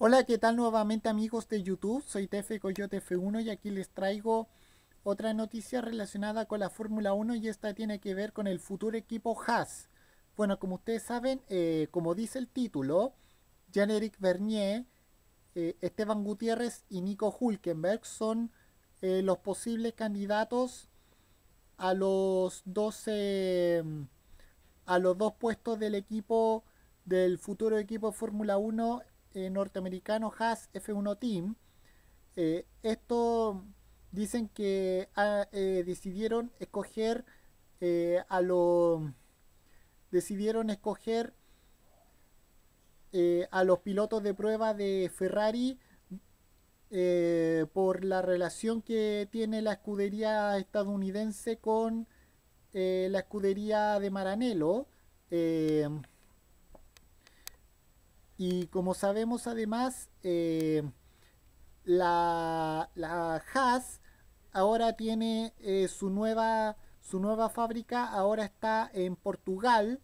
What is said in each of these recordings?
Hola, ¿qué tal nuevamente amigos de YouTube? Soy Tefe Coyote F1 y aquí les traigo otra noticia relacionada con la Fórmula 1 y esta tiene que ver con el futuro equipo Haas. Bueno, como ustedes saben, eh, como dice el título, Jean-Éric Bernier, eh, Esteban Gutiérrez y Nico Hulkenberg son eh, los posibles candidatos a los 12 a los dos puestos del equipo del futuro equipo Fórmula 1 eh, norteamericano Haas F1 Team. Eh, esto dicen que ah, eh, decidieron escoger a los decidieron escoger a los pilotos de prueba de Ferrari por la relación que tiene la escudería estadounidense con la escudería de Maranello. Y como sabemos además, eh, la, la Haas ahora tiene eh, su, nueva, su nueva fábrica, ahora está en Portugal,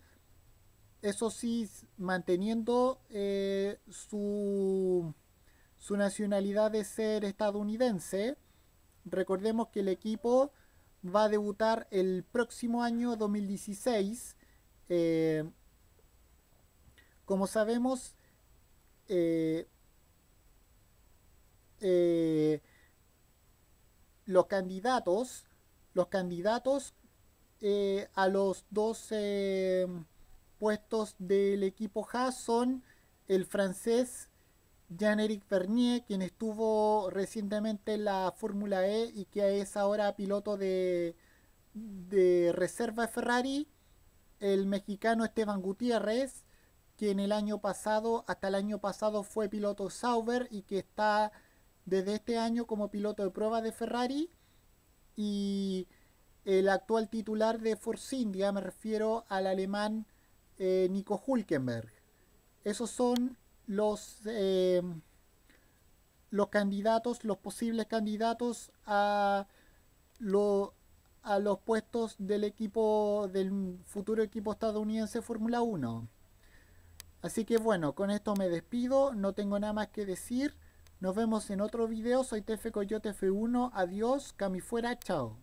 eso sí, manteniendo eh, su, su nacionalidad de ser estadounidense. Recordemos que el equipo va a debutar el próximo año 2016. como sabemos, eh, eh, los candidatos, los candidatos eh, a los dos mm, puestos del equipo J son el francés Jean-Éric Bernier quien estuvo recientemente en la Fórmula E y que es ahora piloto de, de reserva Ferrari, el mexicano Esteban Gutiérrez, que en el año pasado, hasta el año pasado fue piloto Sauber y que está desde este año como piloto de prueba de Ferrari y el actual titular de Force India, me refiero al alemán eh, Nico Hulkenberg. Esos son los, eh, los candidatos, los posibles candidatos a, a los puestos del equipo, del futuro equipo estadounidense Fórmula 1. Así que bueno, con esto me despido, no tengo nada más que decir. Nos vemos en otro video, soy TF Coyote F1, adiós, cami fuera, chao.